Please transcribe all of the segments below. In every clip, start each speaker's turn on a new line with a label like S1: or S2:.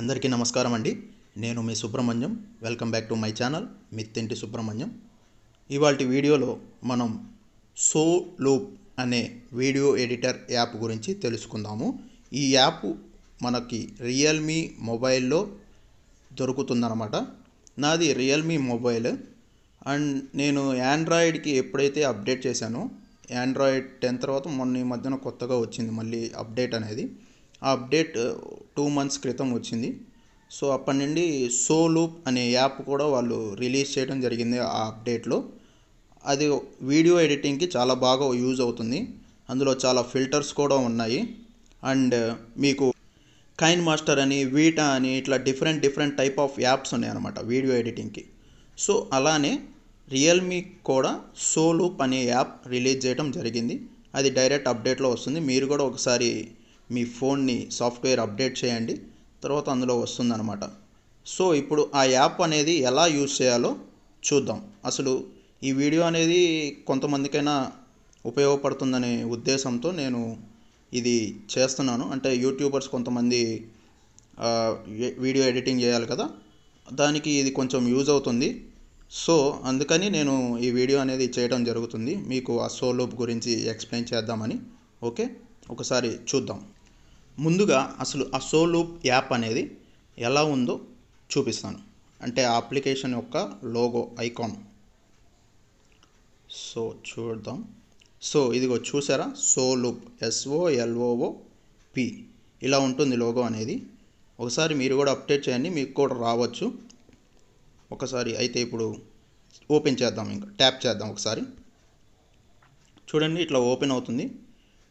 S1: అందరికీ నమస్కారం అండి నేను మీ Subrahmanyam welcome back to my channel Mittinti Subrahmanyam ఇవాళ వీడియోలో మనం సో లూప్ అనే వీడియో ఎడిటర్ యాప్ గురించి తెలుసుకుందాము ఈ యాప్ మనకి రియల్మీ మొబైల్లో దొరుకుతుందన్నమాట నాది రియల్మీ మొబైల్ అండ్ నేను యాండ్రాయిడ్కి ఎప్పుడైతే అప్డేట్ చేశానో యాండ్రాయిడ్ టెన్ తర్వాత మొన్న ఈ మధ్యన కొత్తగా వచ్చింది మళ్ళీ అప్డేట్ అనేది ఆ అప్డేట్ టూ uh, మంత్స్ క్రితం వచ్చింది సో అప్పటి నుండి సో లూప్ అనే యాప్ కూడా వాళ్ళు రిలీజ్ చేయడం జరిగింది ఆ అప్డేట్లో అది వీడియో ఎడిటింగ్కి చాలా బాగా యూజ్ అవుతుంది అందులో చాలా ఫిల్టర్స్ కూడా ఉన్నాయి అండ్ uh, మీకు కైన్ మాస్టర్ అని వీటా అని ఇట్లా different different type of apps ఉన్నాయన్నమాట వీడియో ఎడిటింగ్కి సో అలానే రియల్మీ కూడా సో లూప్ అనే యాప్ రిలీజ్ చేయడం జరిగింది అది డైరెక్ట్ అప్డేట్లో వస్తుంది మీరు కూడా ఒకసారి మీ ఫోన్ని సాఫ్ట్వేర్ అప్డేట్ చేయండి తర్వాత అందులో వస్తుందన్నమాట సో ఇప్పుడు ఆ యాప్ అనేది ఎలా యూజ్ చేయాలో చూద్దాం అసలు ఈ వీడియో అనేది కొంతమందికైనా ఉపయోగపడుతుందనే ఉద్దేశంతో నేను ఇది చేస్తున్నాను అంటే యూట్యూబర్స్ కొంతమంది వీడియో ఎడిటింగ్ చేయాలి కదా దానికి ఇది కొంచెం యూజ్ అవుతుంది సో అందుకని నేను ఈ వీడియో అనేది చేయడం జరుగుతుంది మీకు ఆ సోలోప్ గురించి ఎక్స్ప్లెయిన్ చేద్దామని ఓకే ఒకసారి చూద్దాం ముందుగా అసలు ఆ లూప్ యాప్ అనేది ఎలా ఉందో చూపిస్తాను అంటే ఆ అప్లికేషన్ యొక్క లోగో ఐకాన్ సో చూద్దాం సో ఇదిగో చూసారా సోలూప్ ఎస్ఓ ఎల్ఓఓ పి ఇలా ఉంటుంది లోగో అనేది ఒకసారి మీరు కూడా అప్డేట్ చేయండి మీకు కూడా రావచ్చు ఒకసారి అయితే ఇప్పుడు ఓపెన్ చేద్దాం ఇంకా ట్యాప్ చేద్దాం ఒకసారి చూడండి ఇట్లా ఓపెన్ అవుతుంది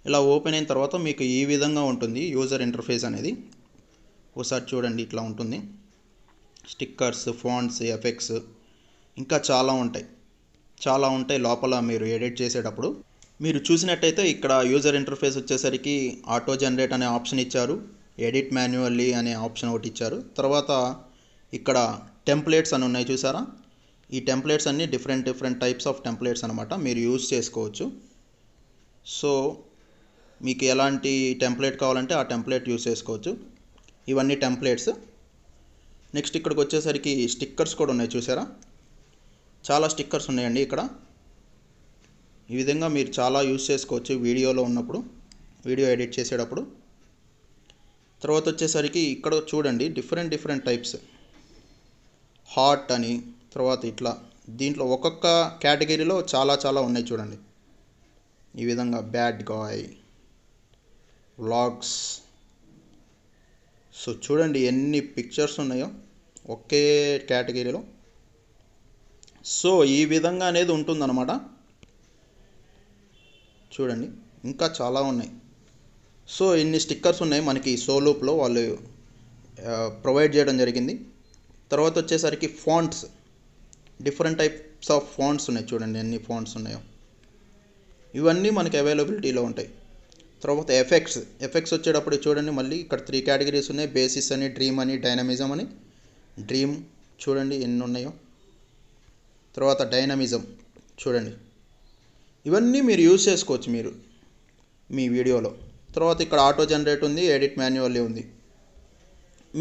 S1: ఇలా ఓపెన్ అయిన తర్వాత మీకు ఈ విధంగా ఉంటుంది యూజర్ ఇంటర్ఫేస్ అనేది ఒకసారి చూడండి ఇట్లా ఉంటుంది స్టిక్కర్స్ ఫాంట్స్ ఎఫెక్ట్స్ ఇంకా చాలా ఉంటాయి చాలా ఉంటాయి లోపల మీరు ఎడిట్ చేసేటప్పుడు మీరు చూసినట్టయితే ఇక్కడ యూజర్ ఇంటర్ఫేస్ వచ్చేసరికి ఆటో జనరేట్ అనే ఆప్షన్ ఇచ్చారు ఎడిట్ మాన్యువల్లీ అనే ఆప్షన్ ఒకటి ఇచ్చారు తర్వాత ఇక్కడ టెంప్లేట్స్ అని ఉన్నాయి చూసారా ఈ టెంప్లేట్స్ అన్నీ different different types of templates అనమాట మీరు యూజ్ చేసుకోవచ్చు సో మీకు ఎలాంటి టెంప్లెట్ కావాలంటే ఆ టెంప్లెట్ యూస్ చేసుకోవచ్చు ఇవన్నీ టెంప్లెట్స్ నెక్స్ట్ ఇక్కడికి వచ్చేసరికి స్టిక్కర్స్ కూడా ఉన్నాయి చూసారా చాలా స్టిక్కర్స్ ఉన్నాయండి ఇక్కడ ఈ విధంగా మీరు చాలా యూస్ చేసుకోవచ్చు వీడియోలో ఉన్నప్పుడు వీడియో ఎడిట్ చేసేటప్పుడు తర్వాత వచ్చేసరికి ఇక్కడ చూడండి డిఫరెంట్ డిఫరెంట్ టైప్స్ హార్ట్ అని తర్వాత ఇట్లా దీంట్లో ఒక్కొక్క కేటగిరీలో చాలా చాలా ఉన్నాయి చూడండి ఈ విధంగా బ్యాడ్ గాయ్ వ్లాగ్స్ సో చూడండి ఎన్ని పిక్చర్స్ ఉన్నాయో ఒకే కేటగిరీలో సో ఈ విధంగా అనేది ఉంటుందన్నమాట చూడండి ఇంకా చాలా ఉన్నాయి సో ఇన్ని స్టిక్కర్స్ ఉన్నాయి మనకి సో లూప్లో వాళ్ళు ప్రొవైడ్ చేయడం జరిగింది తర్వాత వచ్చేసరికి fonts different types of fonts ఉన్నాయి చూడండి ఎన్ని ఫాంట్స్ ఉన్నాయో ఇవన్నీ మనకి అవైలబిలిటీలో ఉంటాయి తర్వాత ఎఫెక్ట్స్ ఎఫెక్ట్స్ వచ్చేటప్పుడు చూడండి మళ్ళీ ఇక్కడ త్రీ కేటగిరీస్ ఉన్నాయి బేసిస్ అని డ్రీమ్ అని డైనమిజం అని డ్రీమ్ చూడండి ఎన్ని ఉన్నాయో తర్వాత డైనమిజం చూడండి ఇవన్నీ మీరు యూజ్ చేసుకోవచ్చు మీరు మీ వీడియోలో తర్వాత ఇక్కడ ఆటో జనరేట్ ఉంది ఎడిట్ మాన్యువల్లీ ఉంది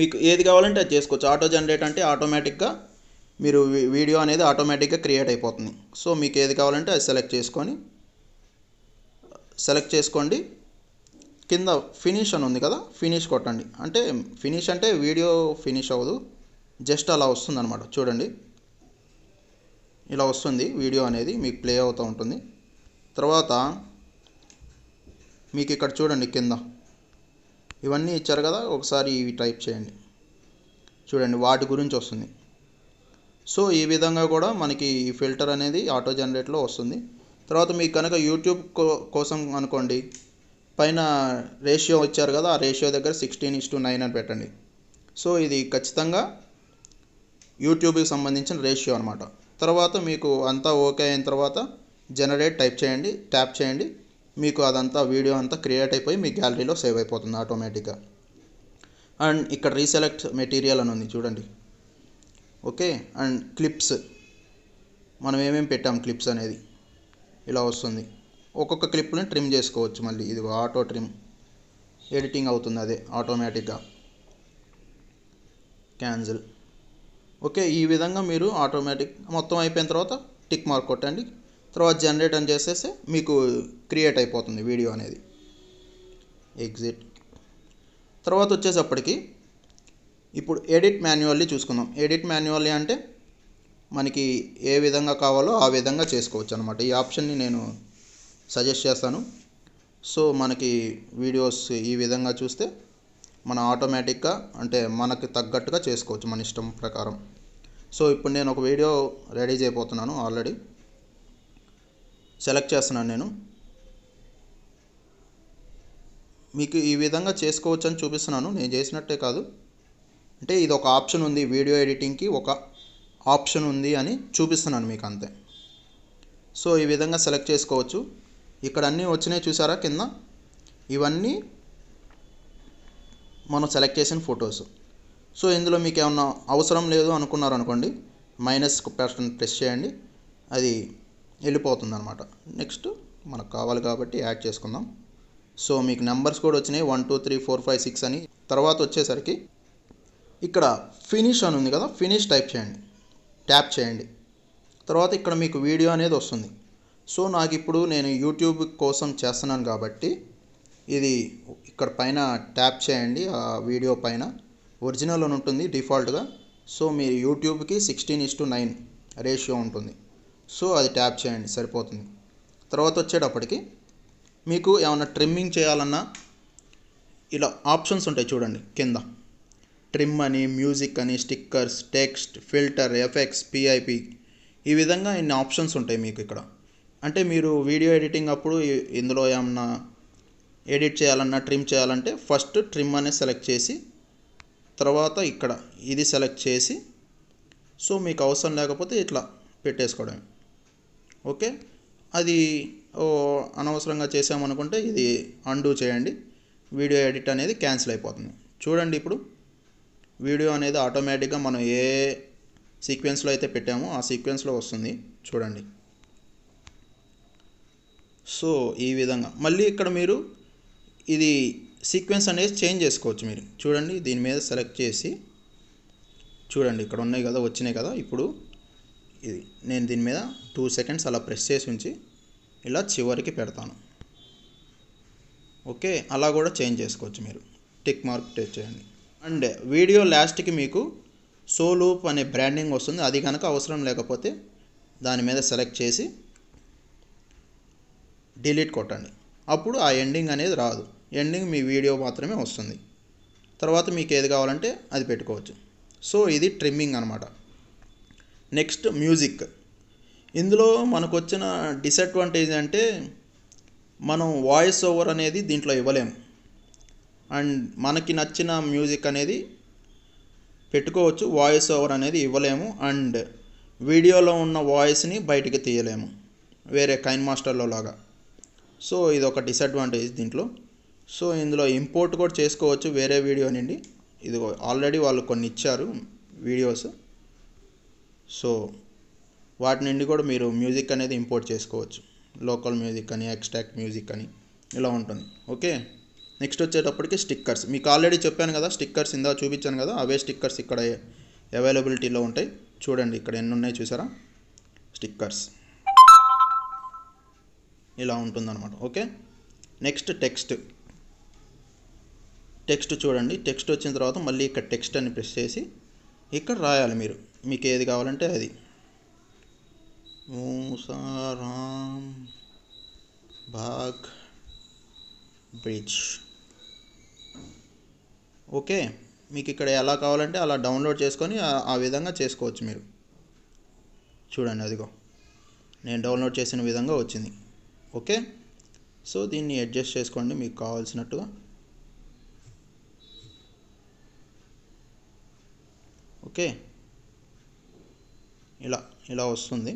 S1: మీకు ఏది కావాలంటే అది చేసుకోవచ్చు ఆటో జనరేట్ అంటే ఆటోమేటిక్గా మీరు వీడియో అనేది ఆటోమేటిక్గా క్రియేట్ అయిపోతుంది సో మీకు ఏది కావాలంటే అది సెలెక్ట్ చేసుకొని సెలెక్ట్ చేసుకోండి కింద ఫినిష్ అని ఉంది కదా ఫినిష్ కొట్టండి అంటే ఫినిష్ అంటే వీడియో ఫినిష్ అవ్వదు జస్ట్ అలా వస్తుంది అనమాట చూడండి ఇలా వస్తుంది వీడియో అనేది మీకు ప్లే అవుతూ ఉంటుంది తర్వాత మీకు ఇక్కడ చూడండి కింద ఇవన్నీ ఇచ్చారు కదా ఒకసారి ఇవి టైప్ చేయండి చూడండి వాటి గురించి వస్తుంది సో ఈ విధంగా కూడా మనకి ఈ ఫిల్టర్ అనేది ఆటో జనరేట్లో వస్తుంది తర్వాత మీకు కనుక యూట్యూబ్ కోసం అనుకోండి పైన రేషియో ఇచ్చారు కదా ఆ రేషియో దగ్గర సిక్స్టీన్ ఇస్ టు నైన్ అని పెట్టండి సో ఇది ఖచ్చితంగా యూట్యూబ్కి సంబంధించిన రేషియో అనమాట తర్వాత మీకు అంతా ఓకే అయిన తర్వాత జనరేట్ టైప్ చేయండి ట్యాప్ చేయండి మీకు అదంతా వీడియో అంతా క్రియేట్ అయిపోయి మీ గ్యాలరీలో సేవ్ అయిపోతుంది ఆటోమేటిక్గా అండ్ ఇక్కడ రీసెలెక్ట్ మెటీరియల్ అని ఉంది చూడండి ఓకే అండ్ క్లిప్స్ మనం ఏమేమి పెట్టాం క్లిప్స్ అనేది ఇలా వస్తుంది ఒక్కొక్క క్లిప్ని ట్రిమ్ చేసుకోవచ్చు మళ్ళీ ఇది ఆటో ట్రిమ్ ఎడిటింగ్ అవుతుంది అదే ఆటోమేటిక్గా క్యాన్సిల్ ఓకే ఈ విధంగా మీరు ఆటోమేటిక్ మొత్తం అయిపోయిన తర్వాత టిక్ మార్క్ కొట్టండి తర్వాత జనరేట్ అని చేసేస్తే మీకు క్రియేట్ అయిపోతుంది వీడియో అనేది ఎగ్జిట్ తర్వాత వచ్చేసప్పటికి ఇప్పుడు ఎడిట్ మాన్యువల్లీ చూసుకుందాం ఎడిట్ మాన్యువల్లీ అంటే మనకి ఏ విధంగా కావాలో ఆ విధంగా చేసుకోవచ్చు అనమాట ఈ ఆప్షన్ని నేను సజెస్ట్ చేస్తాను సో మనకి వీడియోస్ ఈ విధంగా చూస్తే మన ఆటోమేటిక్గా అంటే మనకి తగ్గట్టుగా చేసుకోవచ్చు మన ఇష్టం ప్రకారం సో ఇప్పుడు నేను ఒక వీడియో రెడీ చేయబోతున్నాను ఆల్రెడీ సెలెక్ట్ చేస్తున్నాను నేను మీకు ఈ విధంగా చేసుకోవచ్చు అని చూపిస్తున్నాను నేను చేసినట్టే కాదు అంటే ఇది ఒక ఆప్షన్ ఉంది వీడియో ఎడిటింగ్కి ఒక ఆప్షన్ ఉంది అని చూపిస్తున్నాను మీకు అంతే సో ఈ విధంగా సెలెక్ట్ చేసుకోవచ్చు ఇక్కడ అన్నీ వచ్చినాయి చూసారా కింద ఇవన్నీ మనం సెలెక్ట్ చేసిన ఫొటోస్ సో ఇందులో మీకు ఏమన్నా అవసరం లేదు అనుకున్నారు అనుకోండి మైనస్ బటన్ ప్రెస్ చేయండి అది వెళ్ళిపోతుంది అనమాట నెక్స్ట్ మనకు కావాలి కాబట్టి యాడ్ చేసుకుందాం సో మీకు నెంబర్స్ కూడా వచ్చినాయి one two three four five six అని తర్వాత వచ్చేసరికి ఇక్కడ ఫినిష్ అని ఉంది కదా ఫినిష్ టైప్ చేయండి ట్యాప్ చేయండి తర్వాత ఇక్కడ మీకు వీడియో అనేది వస్తుంది సో నాకు ఇప్పుడు నేను యూట్యూబ్ కోసం చేస్తున్నాను కాబట్టి ఇది ఇక్కడ పైన ట్యాప్ చేయండి ఆ వీడియో పైన ఒరిజినల్ అని ఉంటుంది డిఫాల్ట్గా సో మీరు యూట్యూబ్కి sixteen is to nine ratio ఉంటుంది సో అది ట్యాప్ చేయండి సరిపోతుంది తర్వాత వచ్చేటప్పటికి మీకు ఏమైనా ట్రిమ్మింగ్ చేయాలన్నా ఇలా ఆప్షన్స్ ఉంటాయి చూడండి కింద ట్రిమ్ అని మ్యూజిక్ అని stickers text filter effects PIP ఈ విధంగా ఇన్ని ఆప్షన్స్ ఉంటాయి మీకు ఇక్కడ అంటే మీరు వీడియో ఎడిటింగ్ అప్పుడు ఇందులో ఏమన్నా ఎడిట్ చేయాలన్నా ట్రిమ్ చేయాలంటే ఫస్ట్ ట్రిమ్ అనేది సెలెక్ట్ చేసి తర్వాత ఇక్కడ ఇది సెలెక్ట్ చేసి సో మీకు అవసరం లేకపోతే ఇట్లా పెట్టేసుకోవడం ఓకే అది అనవసరంగా చేసామనుకుంటే ఇది అండూ చేయండి వీడియో ఎడిట్ అనేది క్యాన్సిల్ అయిపోతుంది చూడండి ఇప్పుడు వీడియో అనేది ఆటోమేటిక్గా మనం ఏ సీక్వెన్స్లో అయితే పెట్టామో ఆ సీక్వెన్స్లో వస్తుంది చూడండి సో ఈ విధంగా మళ్ళీ ఇక్కడ మీరు ఇది సీక్వెన్స్ అనేది చేంజ్ చేసుకోవచ్చు మీరు చూడండి దీని మీద సెలెక్ట్ చేసి చూడండి ఇక్కడ ఉన్నాయి కదా వచ్చినాయి కదా ఇప్పుడు ఇది నేను దీని మీద టూ సెకండ్స్ అలా ప్రెస్ చేసి ఉంచి ఇలా చివరికి పెడతాను ఓకే అలా కూడా చేంజ్ చేసుకోవచ్చు మీరు టిక్ మార్క్ టెచ్ చేయండి అండ్ వీడియో లాస్ట్కి మీకు సో లూప్ అనే బ్రాండింగ్ వస్తుంది అది కనుక అవసరం లేకపోతే దాని మీద సెలెక్ట్ చేసి డిలీట్ కొట్టండి అప్పుడు ఆ ఎండింగ్ అనేది రాదు ఎండింగ్ మీ వీడియో మాత్రమే వస్తుంది తర్వాత మీకు ఏది కావాలంటే అది పెట్టుకోవచ్చు సో ఇది ట్రిమ్మింగ్ అనమాట నెక్స్ట్ మ్యూజిక్ ఇందులో మనకు వచ్చిన డిసడ్వాంటేజ్ అంటే మనం వాయిస్ ఓవర్ అనేది దీంట్లో ఇవ్వలేము అండ్ మనకి నచ్చిన మ్యూజిక్ అనేది పెట్టుకోవచ్చు వాయిస్ ఓవర్ అనేది ఇవ్వలేము అండ్ వీడియోలో ఉన్న వాయిస్ని బయటికి తీయలేము వేరే కైన్ మాస్టర్లో లాగా సో ఇది ఒక డిసడ్వాంటేజ్ దీంట్లో సో ఇందులో ఇంపోర్ట్ కూడా చేసుకోవచ్చు వేరే వీడియో నుండి ఇది ఆల్రెడీ వాళ్ళు కొన్ని ఇచ్చారు వీడియోస్ సో వాటి నుండి కూడా మీరు మ్యూజిక్ అనేది ఇంపోర్ట్ చేసుకోవచ్చు లోకల్ మ్యూజిక్ అని ఎక్స్ట్రాక్ట్ మ్యూజిక్ అని ఇలా ఉంటుంది ఓకే నెక్స్ట్ వచ్చేటప్పటికి స్టిక్కర్స్ మీకు ఆల్రెడీ చెప్పాను కదా స్టిక్కర్స్ ఇందా చూపించాను కదా అవే స్టిక్కర్స్ ఇక్కడ అవైలబిలిటీలో ఉంటాయి చూడండి ఇక్కడ ఎన్ని ఉన్నాయి చూసారా స్టిక్కర్స్ ఇలా ఉంటుందన్నమాట ఓకే నెక్స్ట్ టెక్స్ట్ టెక్స్ట్ చూడండి టెక్స్ట్ వచ్చిన తర్వాత మళ్ళీ ఇక్కడ టెక్స్ట్ అని ప్రెస్ చేసి ఇక్కడ రాయాలి మీరు మీకు ఏది కావాలంటే అది మూసారామ్ బాగ్ బ్రిడ్జ్ ఓకే మీకు ఇక్కడ ఎలా కావాలంటే అలా డౌన్లోడ్ చేసుకొని ఆ విధంగా చేసుకోవచ్చు మీరు చూడండి అదిగో నేను డౌన్లోడ్ చేసిన విధంగా వచ్చింది ఓకే సో దీన్ని అడ్జస్ట్ చేసుకోండి మీకు కావాల్సినట్టుగా ఓకే ఇలా ఇలా వస్తుంది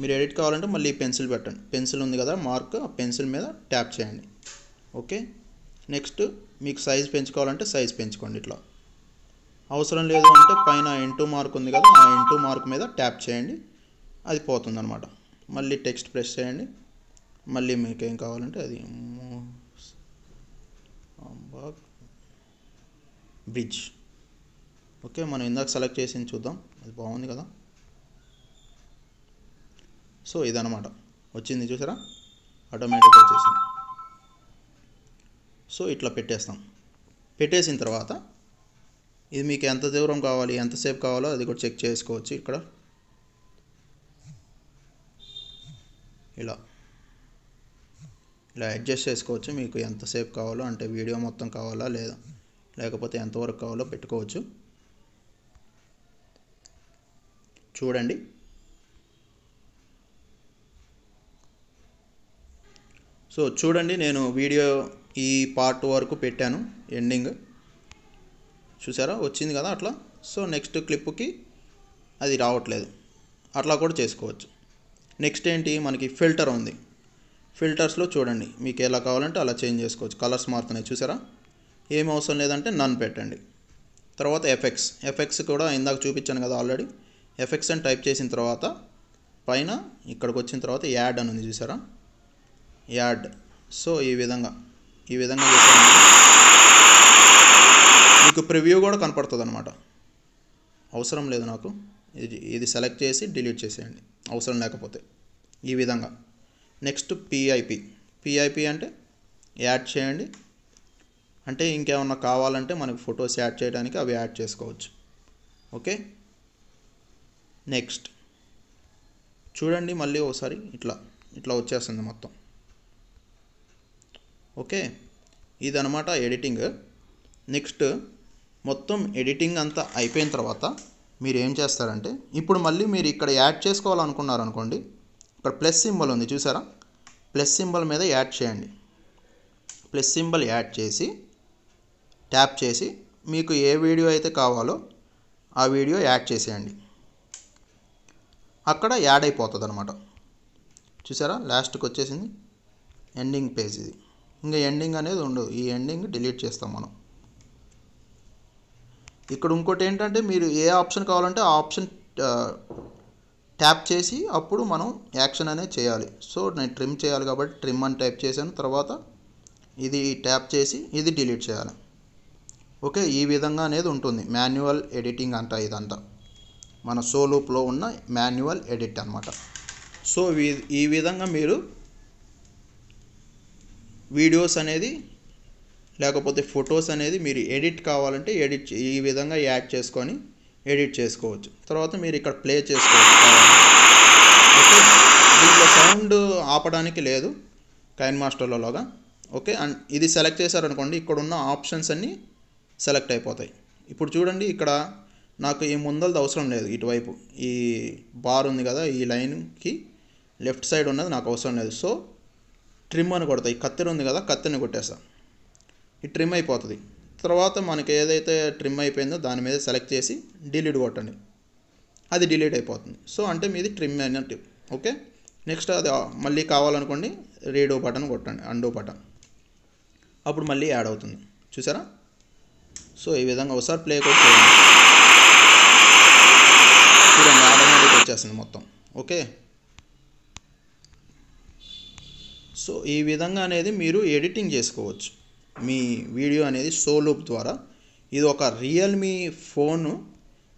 S1: మీరు ఎడిట్ కావాలంటే మళ్ళీ పెన్సిల్ పెట్టండి పెన్సిల్ ఉంది కదా మార్క్ ఆ పెన్సిల్ మీద ట్యాప్ చేయండి ఓకే నెక్స్ట్ మీకు సైజ్ పెంచుకోవాలంటే సైజ్ పెంచుకోండి ఇట్లా అవసరం లేదు అంటే పైన ఎంటూ మార్క్ ఉంది కదా ఆ ఎంటూ మార్క్ మీద ట్యాప్ చేయండి అది పోతుందన్నమాట మళ్ళీ టెక్స్ట్ ప్రెస్ చేయండి మళ్ళీ మీకు ఏం కావాలంటే అది అంబాగ్ బ్రిడ్జ్ ఓకే మనం ఇందాక సెలెక్ట్ చేసి చూద్దాం అది బాగుంది కదా సో ఇదనమాట వచ్చింది చూసారా ఆటోమేటిక్గా వచ్చేసింది సో ఇట్లా పెట్టేస్తాం పెట్టేసిన తర్వాత ఇది మీకు ఎంత దూరం కావాలి ఎంతసేపు కావాలో అది కూడా చెక్ చేసుకోవచ్చు ఇక్కడ ఇలా ఇలా అడ్జస్ట్ చేసుకోవచ్చు మీకు ఎంతసేపు కావాలో అంటే వీడియో మొత్తం కావాలా లేదా లేకపోతే ఎంతవరకు కావాలో పెట్టుకోవచ్చు చూడండి సో చూడండి నేను వీడియో ఈ పార్ట్ వరకు పెట్టాను ఎండింగ్ చూసారా వచ్చింది కదా అట్లా సో నెక్స్ట్ క్లిప్కి అది రావట్లేదు అట్లా కూడా చేసుకోవచ్చు నెక్స్ట్ ఏంటి మనకి ఫిల్టర్ ఉంది ఫిల్టర్స్లో చూడండి మీకు ఎలా కావాలంటే అలా చేంజ్ చేసుకోవచ్చు కలర్స్ మారుతున్నాయి చూసారా ఏం అవసరం లేదంటే నన్ పెట్టండి తర్వాత ఎఫెక్ట్స్ ఎఫెక్ట్స్ కూడా ఇందాక చూపించాను కదా ఆల్రెడీ ఎఫెక్ట్స్ అని టైప్ చేసిన తర్వాత పైన ఇక్కడికి వచ్చిన తర్వాత యాడ్ అని ఉంది చూసారా యాడ్ సో ఈ విధంగా ఈ విధంగా మీకు ప్రివ్యూ కూడా కనపడుతుంది అనమాట అవసరం లేదు నాకు ఇది ఇది సెలెక్ట్ చేసి డిలీట్ చేసేయండి అవసరం లేకపోతే ఈ విధంగా నెక్స్ట్ పిఐపి పిఐపి అంటే యాడ్ చేయండి అంటే ఇంకేమన్నా కావాలంటే మనకు ఫొటోస్ యాడ్ చేయడానికి అవి యాడ్ చేసుకోవచ్చు ఓకే నెక్స్ట్ చూడండి మళ్ళీ ఒకసారి ఇట్లా ఇట్లా వచ్చేస్తుంది మొత్తం ఓకే ఇదనమాట ఎడిటింగ్ నెక్స్ట్ మొత్తం ఎడిటింగ్ అంతా అయిపోయిన తర్వాత మీరు ఏం చేస్తారంటే ఇప్పుడు మళ్ళీ మీరు ఇక్కడ యాడ్ చేసుకోవాలనుకున్నారనుకోండి ఇక్కడ ప్లస్ సింబల్ ఉంది చూసారా ప్లస్ సింబల్ మీద యాడ్ చేయండి ప్లస్ సింబల్ యాడ్ చేసి ట్యాప్ చేసి మీకు ఏ వీడియో అయితే కావాలో ఆ వీడియో యాడ్ చేసేయండి అక్కడ యాడ్ అయిపోతుంది అనమాట చూసారా లాస్ట్కి వచ్చేసింది ఎండింగ్ పేజ్ ఇది ఇంకా ఎండింగ్ అనేది ఉండదు ఈ ఎండింగ్ డిలీట్ చేస్తాం మనం ఇక్కడ ఇంకోటి ఏంటంటే మీరు ఏ ఆప్షన్ కావాలంటే ఆ ఆప్షన్ ట్యాప్ చేసి అప్పుడు మనం యాక్షన్ అనేది చేయాలి సో నేను ట్రిమ్ చేయాలి కాబట్టి ట్రిమ్ అని టైప్ చేశాను తర్వాత ఇది ట్యాప్ చేసి ఇది డిలీట్ చేయాలి ఓకే ఈ విధంగా అనేది ఉంటుంది మాన్యువల్ ఎడిటింగ్ అంట ఇదంతా మన సో లూప్లో ఉన్న మాన్యువల్ ఎడిట్ అనమాట సో ఈ విధంగా మీరు వీడియోస్ అనేది లేకపోతే ఫొటోస్ అనేది మీరు ఎడిట్ కావాలంటే ఎడిట్ ఈ విధంగా యాడ్ చేసుకొని ఎడిట్ చేసుకోవచ్చు తర్వాత మీరు ఇక్కడ ప్లే చేసుకోవచ్చు ఓకే దీంట్లో సౌండ్ ఆపడానికి లేదు కైన్ మాస్టర్లలోగా ఓకే అండ్ ఇది సెలెక్ట్ చేశారనుకోండి ఇక్కడ ఉన్న ఆప్షన్స్ అన్నీ సెలెక్ట్ అయిపోతాయి ఇప్పుడు చూడండి ఇక్కడ నాకు ఈ ముందలది అవసరం లేదు ఇటువైపు ఈ బార్ ఉంది కదా ఈ లైన్కి లెఫ్ట్ సైడ్ ఉన్నది నాకు అవసరం లేదు సో ట్రిమ్ అని కొడతాయి కత్తిని ఉంది కదా కత్తిని కొట్టేస్తాను ఈ ట్రిమ్ అయిపోతుంది తర్వాత మనకి ఏదైతే ట్రిమ్ అయిపోయిందో దాని మీద సెలెక్ట్ చేసి డిలీట్ కొట్టండి అది డిలీట్ అయిపోతుంది సో అంటే మీది ట్రిమ్ అయినట్టు ఓకే నెక్స్ట్ అది మళ్ళీ కావాలనుకోండి రేడో బటన్ కొట్టండి అండో బటన్ అప్పుడు మళ్ళీ యాడ్ అవుతుంది చూసారా సో ఈ విధంగా ఒకసారి ప్లే కొట్టి వచ్చేసింది మొత్తం ఓకే సో ఈ విధంగా అనేది మీరు ఎడిటింగ్ చేసుకోవచ్చు మీ వీడియో అనేది సో లూప్ ద్వారా ఇది ఒక రియల్మీ ఫోను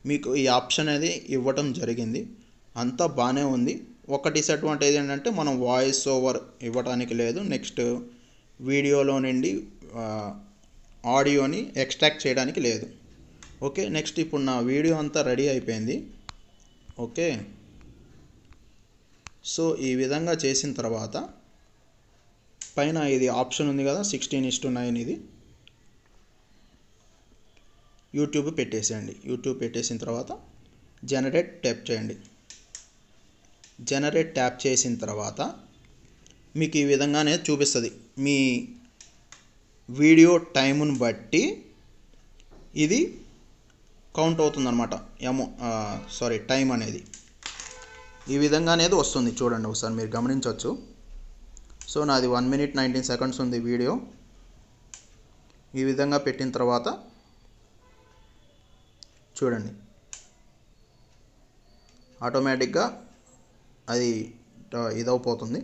S1: మీకు ఈ ఆప్షన్ అనేది ఇవ్వటం జరిగింది అంతా బాగానే ఉంది ఒక డిసడ్వాంటేజ్ ఏంటంటే మనం వాయిస్ ఓవర్ ఇవ్వడానికి లేదు నెక్స్ట్ వీడియోలో నుండి ఆడియోని ఎక్స్ట్రాక్ట్ చేయడానికి లేదు ఓకే నెక్స్ట్ ఇప్పుడు నా వీడియో అంతా రెడీ అయిపోయింది ఓకే సో ఈ విధంగా చేసిన తర్వాత పైన ఇది ఆప్షన్ ఉంది కదా సిక్స్టీన్ ఇస్టు నైన్ ఇది యూట్యూబ్ పెట్టేసేయండి యూట్యూబ్ పెట్టేసిన తర్వాత జనరేట్ ట్యాప్ చేయండి జనరేట్ ట్యాప్ చేసిన తర్వాత మీకు ఈ విధంగానే చూపిస్తుంది మీ వీడియో టైమును బట్టి ఇది కౌంట్ అవుతుందన్నమాట ఎమో సారీ టైం అనేది ఈ విధంగా అనేది వస్తుంది చూడండి ఒకసారి మీరు గమనించవచ్చు సో నాది వన్ మినిట్ నైన్టీన్ సెకండ్స్ ఉంది వీడియో ఈ విధంగా పెట్టిన తర్వాత చూడండి ఆటోమేటిక్గా అది ఇదవుతుంది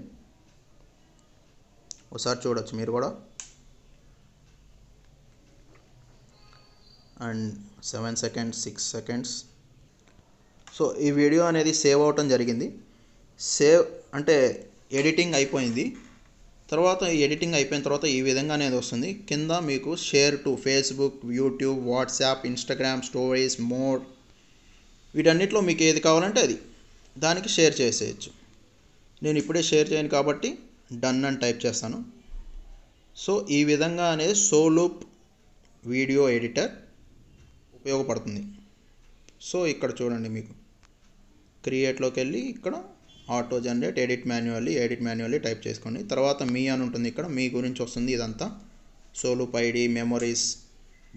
S1: ఒకసారి చూడొచ్చు మీరు కూడా and seven seconds six seconds so ఈ వీడియో అనేది సేవ్ అవటం జరిగింది సేవ్ అంటే ఎడిటింగ్ అయిపోయింది తర్వాత ఈ ఎడిటింగ్ అయిపోయిన తర్వాత ఈ విధంగా అనేది వస్తుంది కింద మీకు share to Facebook YouTube WhatsApp Instagram stories mode వీటన్నిటిలో మీకు ఏది కావాలంటే అది దానికి షేర్ చేసేయచ్చు నేను ఇప్పుడే షేర్ చేయను కాబట్టి డన్ అని టైప్ చేస్తాను సో ఈ విధంగా అనేది సోలూప్ వీడియో ఎడిటర్ ఉపయోగపడుతుంది సో ఇక్కడ చూడండి మీకు క్రియేట్లోకి వెళ్ళి ఇక్కడ auto generate edit manually edit manually type చేసుకోండి తర్వాత మీ అని ఉంటుంది ఇక్కడ మీ గురించి వస్తుంది ఇదంతా సోలు పైడి మెమొరీస్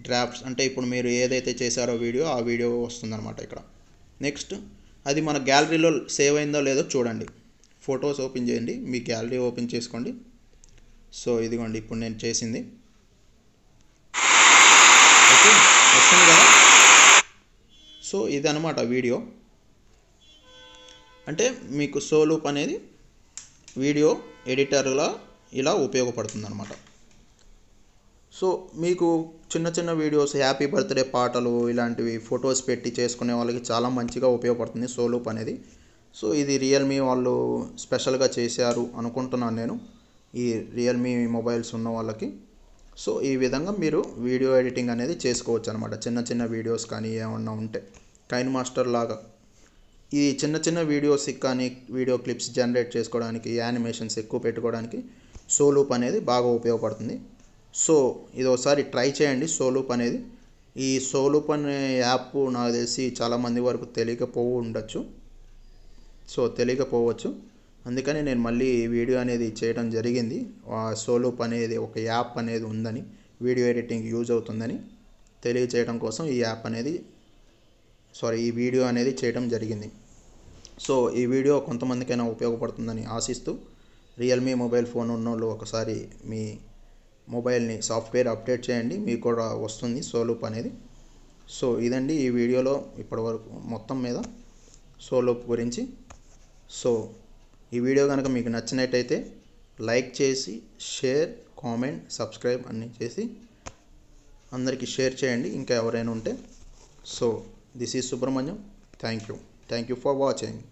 S1: డ్రాఫ్ట్స్ అంటే ఇప్పుడు మీరు ఏదైతే చేశారో వీడియో ఆ వీడియో వస్తుందన్నమాట ఇక్కడ నెక్స్ట్ అది మన గ్యాలరీలో సేవ్ అయిందో లేదో చూడండి ఫొటోస్ ఓపెన్ చేయండి మీ గ్యాలరీ ఓపెన్ చేసుకోండి సో ఇదిగోండి ఇప్పుడు నేను చేసింది ఓకే వచ్చింది కదా సో వీడియో అంటే మీకు సో లూప్ అనేది వీడియో ఎడిటర్లా ఇలా ఉపయోగపడుతుంది అనమాట సో మీకు చిన్న చిన్న వీడియోస్ హ్యాపీ బర్త్డే పాటలు ఇలాంటివి ఫొటోస్ పెట్టి చేసుకునే వాళ్ళకి చాలా మంచిగా ఉపయోగపడుతుంది సోలూప్ అనేది సో ఇది రియల్మీ వాళ్ళు స్పెషల్గా చేశారు అనుకుంటున్నాను నేను ఈ రియల్మీ మొబైల్స్ ఉన్న వాళ్ళకి సో ఈ విధంగా మీరు వీడియో ఎడిటింగ్ అనేది చేసుకోవచ్చు అనమాట చిన్న చిన్న వీడియోస్ కానీ ఏమన్నా ఉంటే కైన్ మాస్టర్ లాగా ఈ చిన్న చిన్న వీడియోస్ కానీ వీడియో క్లిప్స్ జనరేట్ చేసుకోవడానికి యానిమేషన్స్ ఎక్కువ పెట్టుకోవడానికి సోలూప్ అనేది బాగా ఉపయోగపడుతుంది సో ఇది ఒకసారి ట్రై చేయండి సోలూప్ అనేది ఈ సోలూప్ అనే యాప్ నాకు తెలిసి చాలామంది వరకు తెలియకపోవు ఉండొచ్చు సో తెలియకపోవచ్చు అందుకని నేను మళ్ళీ వీడియో అనేది చేయడం జరిగింది సోలూప్ అనేది ఒక యాప్ అనేది ఉందని వీడియో ఎడిటింగ్ యూజ్ అవుతుందని తెలియచేయడం కోసం ఈ యాప్ అనేది సారీ ఈ వీడియో అనేది చేయడం జరిగింది సో ఈ వీడియో కొంతమందికైనా ఉపయోగపడుతుందని ఆశిస్తూ రియల్మీ మొబైల్ ఫోన్ ఉన్నోళ్ళు ఒకసారి మీ మొబైల్ని సాఫ్ట్వేర్ అప్డేట్ చేయండి మీకు కూడా వస్తుంది సోలూప్ అనేది సో ఇదండి ఈ వీడియోలో ఇప్పటివరకు మొత్తం మీద సోలూప్ గురించి సో ఈ వీడియో కనుక మీకు నచ్చినట్టయితే లైక్ చేసి షేర్ కామెంట్ సబ్స్క్రైబ్ అన్నీ చేసి అందరికీ షేర్ చేయండి ఇంకా ఎవరైనా ఉంటే so This is Subramanyam. Thank you. Thank you for watching.